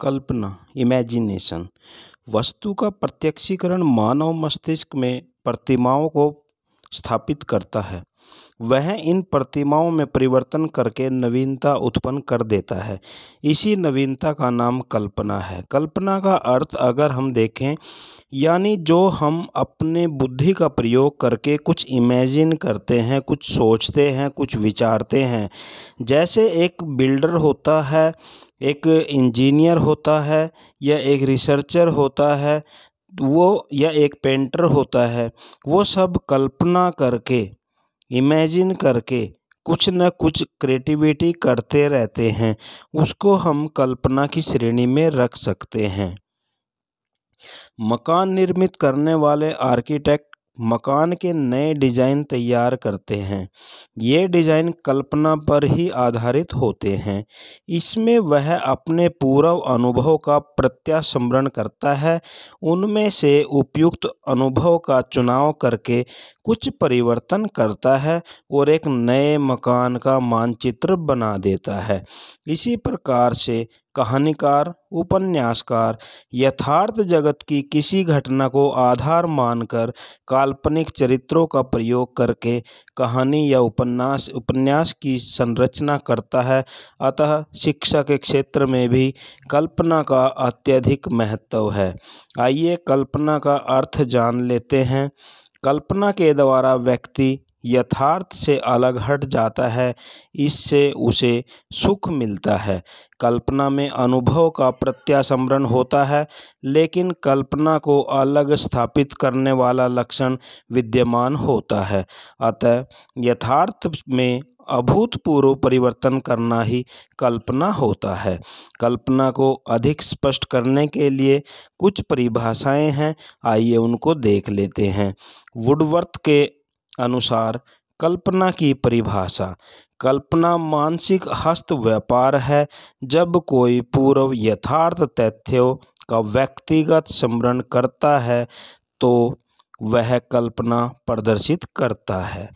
कल्पना imagination वस्तु का प्रत्यक्षीकरण मानव मस्तिष्क में प्रतिमाओं को स्थापित करता है वह इन प्रतिमाओं में परिवर्तन करके नवीनता उत्पन्न कर देता है इसी नवीनता का नाम कल्पना है कल्पना का अर्थ अगर हम देखें यानी जो हम अपने बुद्धि का प्रयोग करके कुछ इमेजिन करते हैं कुछ सोचते हैं कुछ विचारते हैं जैसे एक बिल्डर होता है एक इंजीनियर होता है या एक रिसर्चर होता है वो या एक पेंटर होता है वो सब कल्पना करके इमेजिन करके कुछ न कुछ क्रिएटिविटी करते रहते हैं उसको हम कल्पना की श्रेणी में रख सकते हैं मकान निर्मित करने वाले आर्किटेक्ट मकान के नए डिज़ाइन तैयार करते हैं ये डिज़ाइन कल्पना पर ही आधारित होते हैं इसमें वह अपने पूर्व अनुभव का प्रत्यास्मरण करता है उनमें से उपयुक्त अनुभव का चुनाव करके कुछ परिवर्तन करता है और एक नए मकान का मानचित्र बना देता है इसी प्रकार से कहानीकार उपन्यासकार यथार्थ जगत की किसी घटना को आधार मानकर काल्पनिक चरित्रों का प्रयोग करके कहानी या उपन्यास उपन्यास की संरचना करता है अतः शिक्षा के क्षेत्र में भी कल्पना का अत्यधिक महत्व है आइए कल्पना का अर्थ जान लेते हैं कल्पना के द्वारा व्यक्ति यथार्थ से अलग हट जाता है इससे उसे सुख मिलता है कल्पना में अनुभव का प्रत्यासमरण होता है लेकिन कल्पना को अलग स्थापित करने वाला लक्षण विद्यमान होता है अतः यथार्थ में अभूतपूर्व परिवर्तन करना ही कल्पना होता है कल्पना को अधिक स्पष्ट करने के लिए कुछ परिभाषाएं हैं आइए उनको देख लेते हैं वुडवर्थ के अनुसार कल्पना की परिभाषा कल्पना मानसिक हस्त व्यापार है जब कोई पूर्व यथार्थ तथ्यों का व्यक्तिगत स्मरण करता है तो वह कल्पना प्रदर्शित करता है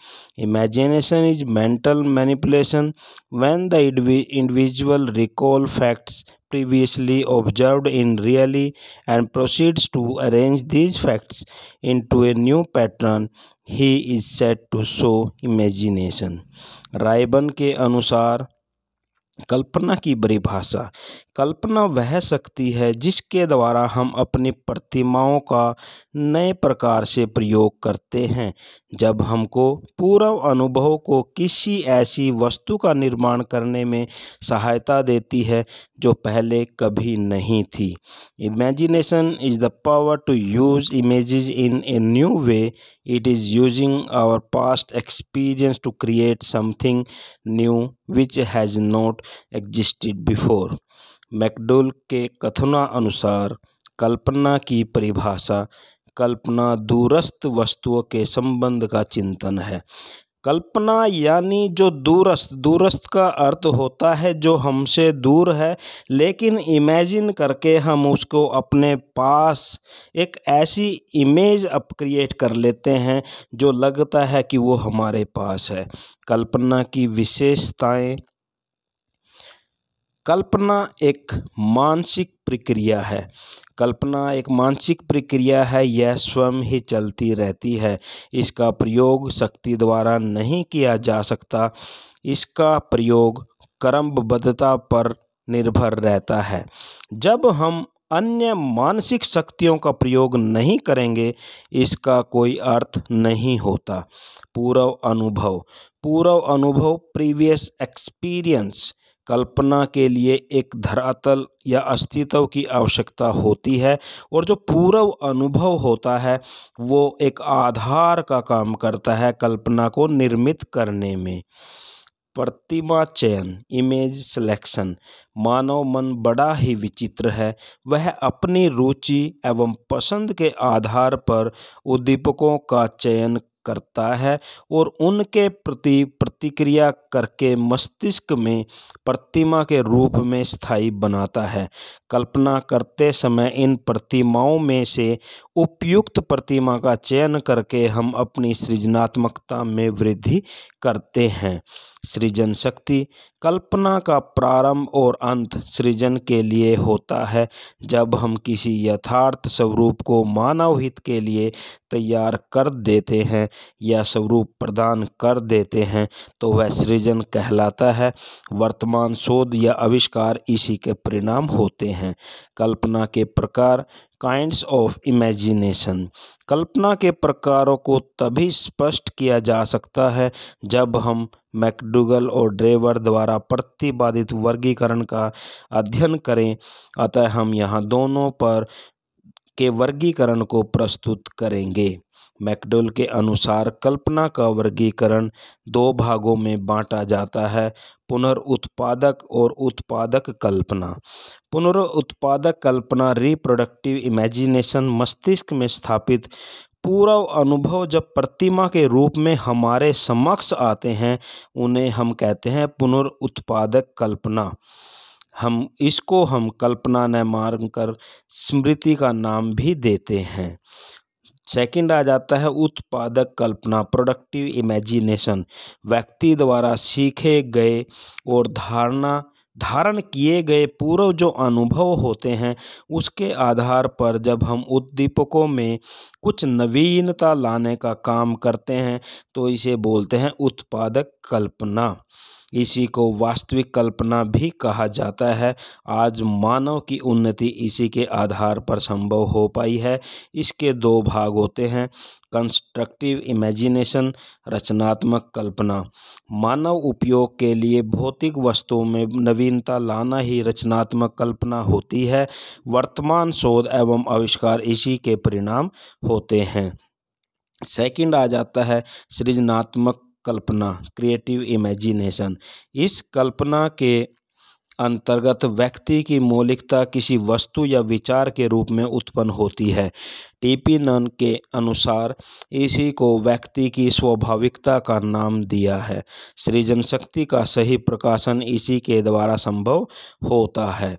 imagination is mental manipulation when the individual recall facts previously observed in really and proceeds to arrange these facts into a new pattern he is set to show imagination रायबन के अनुसार कल्पना की परिभाषा कल्पना वह शक्ति है जिसके द्वारा हम अपनी प्रतिमाओं का नए प्रकार से प्रयोग करते हैं जब हमको पूर्व अनुभव को किसी ऐसी वस्तु का निर्माण करने में सहायता देती है जो पहले कभी नहीं थी imagination is the power to use images in a new way it is using our past experience to create something new which has not existed before McDougall के कथना अनुसार कल्पना की परिभाषा कल्पना दूरस्थ वस्तुओं के संबंध का चिंतन है कल्पना यानी जो दूरस्थ दूरस्थ का अर्थ होता है जो हमसे दूर है लेकिन इमेजिन करके हम उसको अपने पास एक ऐसी इमेज अप क्रिएट कर लेते हैं जो लगता है कि वो हमारे पास है कल्पना की विशेषताएं कल्पना एक मानसिक प्रक्रिया है कल्पना एक मानसिक प्रक्रिया है यह स्वयं ही चलती रहती है इसका प्रयोग शक्ति द्वारा नहीं किया जा सकता इसका प्रयोग क्रमबद्धता पर निर्भर रहता है जब हम अन्य मानसिक शक्तियों का प्रयोग नहीं करेंगे इसका कोई अर्थ नहीं होता पूर्व अनुभव पूर्व अनुभव प्रीवियस एक्सपीरियंस कल्पना के लिए एक धरातल या अस्तित्व की आवश्यकता होती है और जो पूर्व अनुभव होता है वो एक आधार का काम करता है कल्पना को निर्मित करने में प्रतिमा चयन इमेज सिलेक्शन मानव मन बड़ा ही विचित्र है वह अपनी रुचि एवं पसंद के आधार पर उद्दीपकों का चयन करता है और उनके प्रति प्रतिक्रिया करके मस्तिष्क में प्रतिमा के रूप में स्थायी बनाता है कल्पना करते समय इन प्रतिमाओं में से उपयुक्त प्रतिमा का चयन करके हम अपनी सृजनात्मकता में वृद्धि करते हैं सृजन शक्ति कल्पना का प्रारंभ और अंत सृजन के लिए होता है जब हम किसी यथार्थ स्वरूप को मानव हित के लिए तैयार कर देते हैं या स्वरूप प्रदान कर देते हैं तो वह सृजन कहलाता है वर्तमान शोध या आविष्कार इसी के परिणाम होते हैं कल्पना के प्रकार काइंड्स ऑफ इमेजिनेशन कल्पना के प्रकारों को तभी स्पष्ट किया जा सकता है जब हम मैकडूगल और ड्रेवर द्वारा प्रतिपादित वर्गीकरण का अध्ययन करें अतः हम यहाँ दोनों पर के वर्गीकरण को प्रस्तुत करेंगे मैकडोल के अनुसार कल्पना का वर्गीकरण दो भागों में बांटा जाता है पुनर्उत्पादक और उत्पादक कल्पना पुनर्उत्पादक कल्पना रिप्रोडक्टिव इमेजिनेशन मस्तिष्क में स्थापित पूर्व अनुभव जब प्रतिमा के रूप में हमारे समक्ष आते हैं उन्हें हम कहते हैं पुनर्उत्पादक कल्पना हम इसको हम कल्पना न मान कर स्मृति का नाम भी देते हैं सेकंड आ जाता है उत्पादक कल्पना प्रोडक्टिव इमेजिनेशन व्यक्ति द्वारा सीखे गए और धारणा धारण किए गए पूर्व जो अनुभव होते हैं उसके आधार पर जब हम उद्दीपकों में कुछ नवीनता लाने का काम करते हैं तो इसे बोलते हैं उत्पादक कल्पना इसी को वास्तविक कल्पना भी कहा जाता है आज मानव की उन्नति इसी के आधार पर संभव हो पाई है इसके दो भाग होते हैं कंस्ट्रक्टिव इमेजिनेशन रचनात्मक कल्पना मानव उपयोग के लिए भौतिक वस्तुओं में नवीनता लाना ही रचनात्मक कल्पना होती है वर्तमान शोध एवं आविष्कार इसी के परिणाम होते हैं सेकंड आ जाता है सृजनात्मक कल्पना क्रिएटिव इमेजिनेशन इस कल्पना के अंतर्गत व्यक्ति की मौलिकता किसी वस्तु या विचार के रूप में उत्पन्न होती है टीपी नन के अनुसार इसी को व्यक्ति की स्वाभाविकता का नाम दिया है सृजन शक्ति का सही प्रकाशन इसी के द्वारा संभव होता है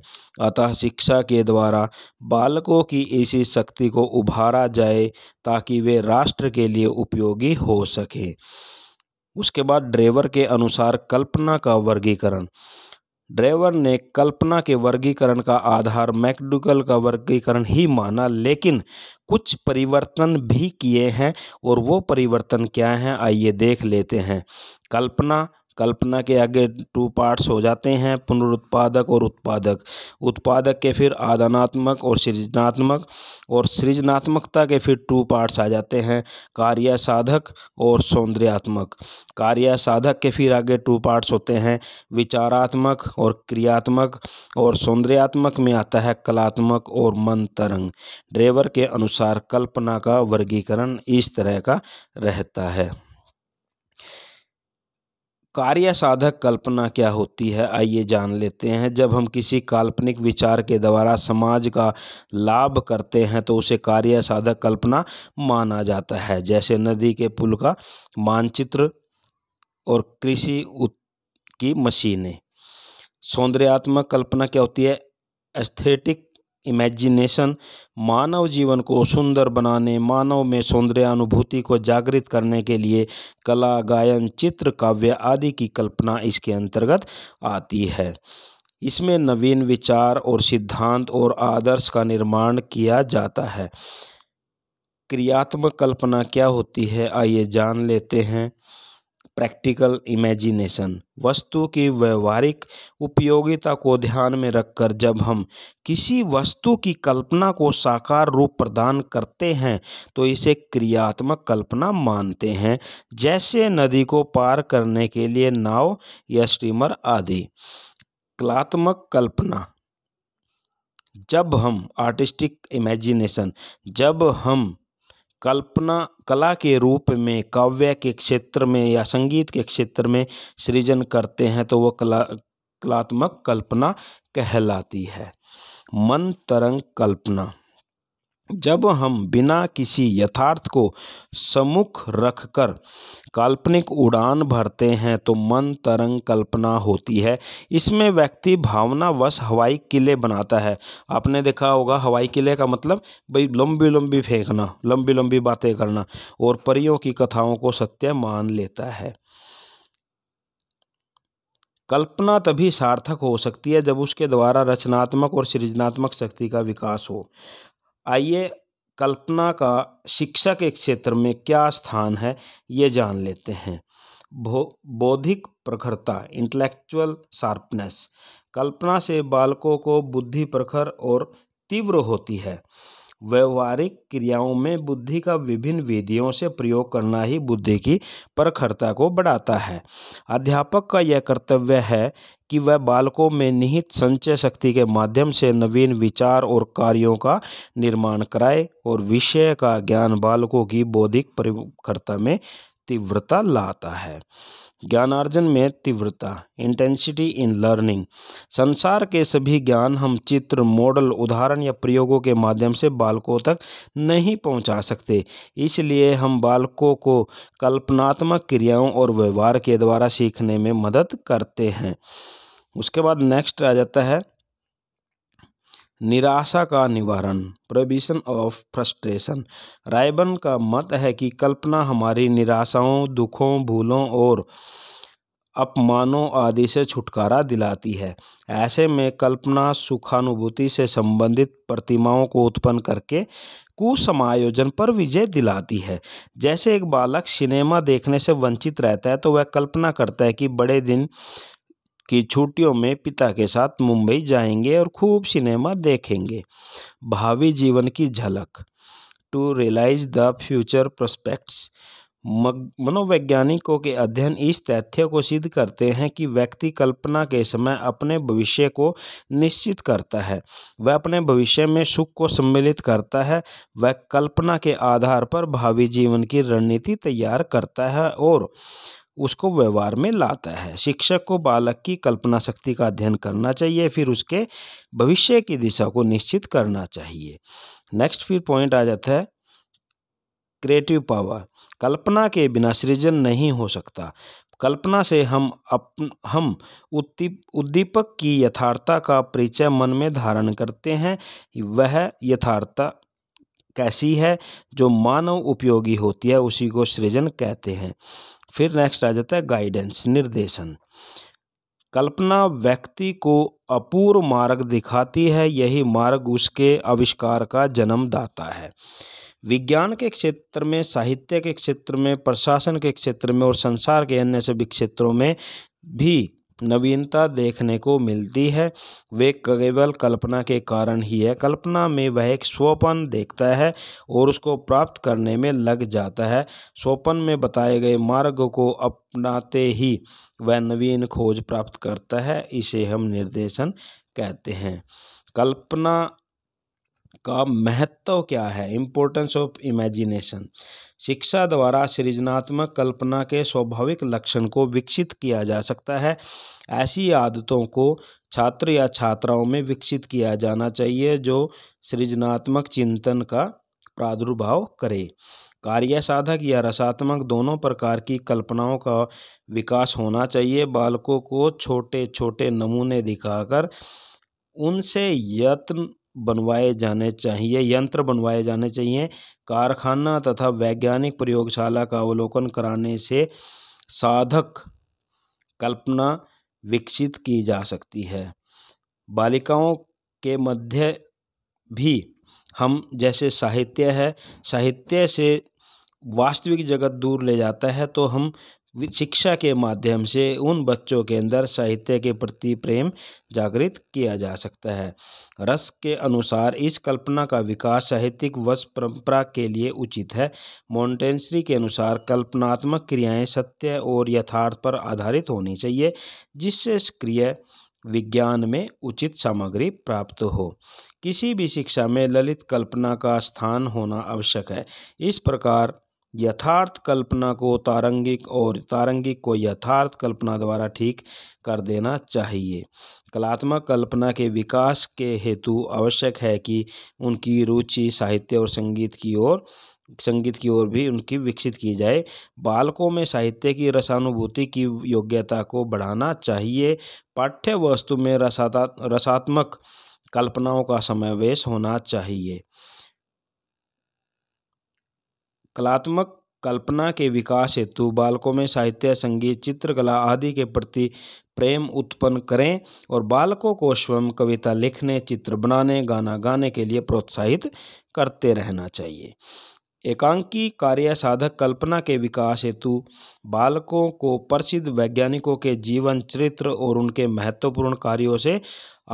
अतः शिक्षा के द्वारा बालकों की इसी शक्ति को उभारा जाए ताकि वे राष्ट्र के लिए उपयोगी हो सके उसके बाद ड्राइवर के अनुसार कल्पना का वर्गीकरण ड्राइवर ने कल्पना के वर्गीकरण का आधार मैकडुगल का वर्गीकरण ही माना लेकिन कुछ परिवर्तन भी किए हैं और वो परिवर्तन क्या हैं आइए देख लेते हैं कल्पना कल्पना के आगे टू पार्ट्स हो जाते हैं पुनरुत्पादक और उत्पादक उत्पादक के फिर आदानात्मक और सृजनात्मक और सृजनात्मकता के फिर टू पार्ट्स आ जाते हैं कार्य साधक और सौंदर्यात्मक कार्य साधक के फिर आगे टू पार्ट्स होते हैं विचारात्मक और क्रियात्मक और सौंदर्यात्मक में आता है कलात्मक और मन तरंग ड्रेवर के अनुसार कल्पना का वर्गीकरण इस तरह का रहता है कार्य साधक कल्पना क्या होती है आइए जान लेते हैं जब हम किसी काल्पनिक विचार के द्वारा समाज का लाभ करते हैं तो उसे कार्य साधक कल्पना माना जाता है जैसे नदी के पुल का मानचित्र और कृषि की मशीनें सौंदर्यात्मक कल्पना क्या होती है एस्थेटिक इमेजिनेशन मानव जीवन को सुंदर बनाने मानव में सौंदर्य अनुभूति को जागृत करने के लिए कला गायन चित्र काव्य आदि की कल्पना इसके अंतर्गत आती है इसमें नवीन विचार और सिद्धांत और आदर्श का निर्माण किया जाता है क्रियात्मक कल्पना क्या होती है आइए जान लेते हैं प्रैक्टिकल इमेजिनेशन वस्तु की व्यवहारिक उपयोगिता को ध्यान में रखकर जब हम किसी वस्तु की कल्पना को साकार रूप प्रदान करते हैं तो इसे क्रियात्मक कल्पना मानते हैं जैसे नदी को पार करने के लिए नाव या स्टीमर आदि कलात्मक कल्पना जब हम आर्टिस्टिक इमेजिनेशन जब हम कल्पना कला के रूप में काव्य के क्षेत्र में या संगीत के क्षेत्र में सृजन करते हैं तो वह कला कलात्मक कल्पना कहलाती है मन तरंग कल्पना जब हम बिना किसी यथार्थ को सम्मुख रखकर काल्पनिक उड़ान भरते हैं तो मन तरंग कल्पना होती है इसमें व्यक्ति भावनावश हवाई किले बनाता है आपने देखा होगा हवाई किले का मतलब भाई लंबी लंबी फेंकना लंबी लंबी बातें करना और परियों की कथाओं को सत्य मान लेता है कल्पना तभी सार्थक हो सकती है जब उसके द्वारा रचनात्मक और सृजनात्मक शक्ति का विकास हो आइए कल्पना का शिक्षा के क्षेत्र में क्या स्थान है ये जान लेते हैं भो बौद्धिक प्रखरता इंटेलेक्चुअल शार्पनेस कल्पना से बालकों को बुद्धि प्रखर और तीव्र होती है व्यवहारिक क्रियाओं में बुद्धि का विभिन्न विधियों से प्रयोग करना ही बुद्धि की परखरता को बढ़ाता है अध्यापक का यह कर्तव्य है कि वह बालकों में निहित संचय शक्ति के माध्यम से नवीन विचार और कार्यों का निर्माण कराए और विषय का ज्ञान बालकों की बौद्धिक परिकर्ता में तीव्रता लाता है ज्ञानार्जन में तीव्रता इंटेंसिटी इन लर्निंग संसार के सभी ज्ञान हम चित्र मॉडल उदाहरण या प्रयोगों के माध्यम से बालकों तक नहीं पहुंचा सकते इसलिए हम बालकों को कल्पनात्मक क्रियाओं और व्यवहार के द्वारा सीखने में मदद करते हैं उसके बाद नेक्स्ट आ जाता है निराशा का निवारण प्रोबिशन ऑफ फ्रस्ट्रेशन रायबन का मत है कि कल्पना हमारी निराशाओं दुखों भूलों और अपमानों आदि से छुटकारा दिलाती है ऐसे में कल्पना सुखानुभूति से संबंधित प्रतिमाओं को उत्पन्न करके कुसमायोजन पर विजय दिलाती है जैसे एक बालक सिनेमा देखने से वंचित रहता है तो वह कल्पना करता है कि बड़े दिन की छुट्टियों में पिता के साथ मुंबई जाएंगे और खूब सिनेमा देखेंगे भावी जीवन की झलक to realise the future prospects मनोवैज्ञानिकों के अध्ययन इस तथ्य को सिद्ध करते हैं कि व्यक्ति कल्पना के समय अपने भविष्य को निश्चित करता है वह अपने भविष्य में सुख को सम्मिलित करता है वह कल्पना के आधार पर भावी जीवन की रणनीति तैयार करता है और उसको व्यवहार में लाता है शिक्षक को बालक की कल्पना शक्ति का अध्ययन करना चाहिए फिर उसके भविष्य की दिशा को निश्चित करना चाहिए नेक्स्ट फिर पॉइंट आ जाता है क्रिएटिव पावर कल्पना के बिना सृजन नहीं हो सकता कल्पना से हम अप हम उद्दीपक की यथार्थता का परिचय मन में धारण करते हैं वह यथार्थता कैसी है जो मानव उपयोगी होती है उसी को सृजन कहते हैं फिर नेक्स्ट आ जाता है गाइडेंस निर्देशन कल्पना व्यक्ति को अपूर्व मार्ग दिखाती है यही मार्ग उसके आविष्कार का जन्म दाता है विज्ञान के क्षेत्र में साहित्य के क्षेत्र में प्रशासन के क्षेत्र में और संसार के अन्य सभी क्षेत्रों में भी नवीनता देखने को मिलती है वे केवल कल्पना के कारण ही है कल्पना में वह एक स्वपन देखता है और उसको प्राप्त करने में लग जाता है स्वपन में बताए गए मार्ग को अपनाते ही वह नवीन खोज प्राप्त करता है इसे हम निर्देशन कहते हैं कल्पना का महत्व क्या है इम्पोर्टेंस ऑफ इमेजिनेशन शिक्षा द्वारा सृजनात्मक कल्पना के स्वाभाविक लक्षण को विकसित किया जा सकता है ऐसी आदतों को छात्र या छात्राओं में विकसित किया जाना चाहिए जो सृजनात्मक चिंतन का प्रादुर्भाव करे कार्य साधक या रसात्मक दोनों प्रकार की कल्पनाओं का विकास होना चाहिए बालकों को छोटे छोटे नमूने दिखाकर उनसे यत्न बनवाए जाने चाहिए यंत्र बनवाए जाने चाहिए कारखाना तथा वैज्ञानिक प्रयोगशाला का अवलोकन कराने से साधक कल्पना विकसित की जा सकती है बालिकाओं के मध्य भी हम जैसे साहित्य है साहित्य से वास्तविक जगत दूर ले जाता है तो हम शिक्षा के माध्यम से उन बच्चों के अंदर साहित्य के प्रति प्रेम जागृत किया जा सकता है रस के अनुसार इस कल्पना का विकास साहित्यिक वश परंपरा के लिए उचित है मॉन्टेंसरी के अनुसार कल्पनात्मक क्रियाएं सत्य और यथार्थ पर आधारित होनी चाहिए जिससे सक्रिय विज्ञान में उचित सामग्री प्राप्त हो किसी भी शिक्षा में ललित कल्पना का स्थान होना आवश्यक है इस प्रकार यथार्थ कल्पना को तारंगिक और तारंगिक को यथार्थ कल्पना द्वारा ठीक कर देना चाहिए कलात्मक कल्पना के विकास के हेतु आवश्यक है कि उनकी रुचि साहित्य और संगीत की ओर संगीत की ओर भी उनकी विकसित की जाए बालकों में साहित्य की रसानुभूति की योग्यता को बढ़ाना चाहिए पाठ्य वस्तु में रसाता रसात्मक कल्पनाओं का समावेश होना चाहिए कलात्मक कल्पना के विकास हेतु बालकों में साहित्य संगीत चित्रकला आदि के प्रति प्रेम उत्पन्न करें और बालकों को स्वयं कविता लिखने चित्र बनाने गाना गाने के लिए प्रोत्साहित करते रहना चाहिए एकांकी कार्य साधक कल्पना के विकास हेतु बालकों को प्रसिद्ध वैज्ञानिकों के जीवन चरित्र और उनके महत्वपूर्ण कार्यों से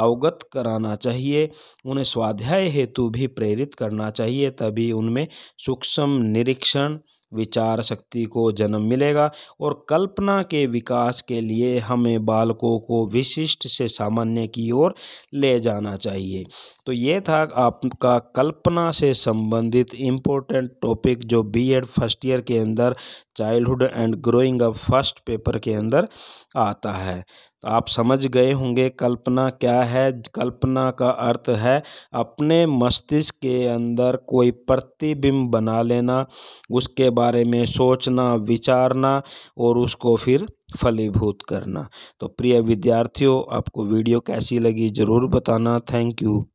अवगत कराना चाहिए उन्हें स्वाध्याय हेतु भी प्रेरित करना चाहिए तभी उनमें सूक्ष्म निरीक्षण विचार शक्ति को जन्म मिलेगा और कल्पना के विकास के लिए हमें बालकों को विशिष्ट से सामान्य की ओर ले जाना चाहिए तो ये था आपका कल्पना से संबंधित इम्पोर्टेंट टॉपिक जो बीएड फर्स्ट ईयर के अंदर childhood and growing up first paper के अंदर आता है आप समझ गए होंगे कल्पना क्या है कल्पना का अर्थ है अपने मस्तिष्क के अंदर कोई प्रतिबिंब बना लेना उसके बारे में सोचना विचारना और उसको फिर फलीभूत करना तो प्रिय विद्यार्थियों आपको वीडियो कैसी लगी ज़रूर बताना थैंक यू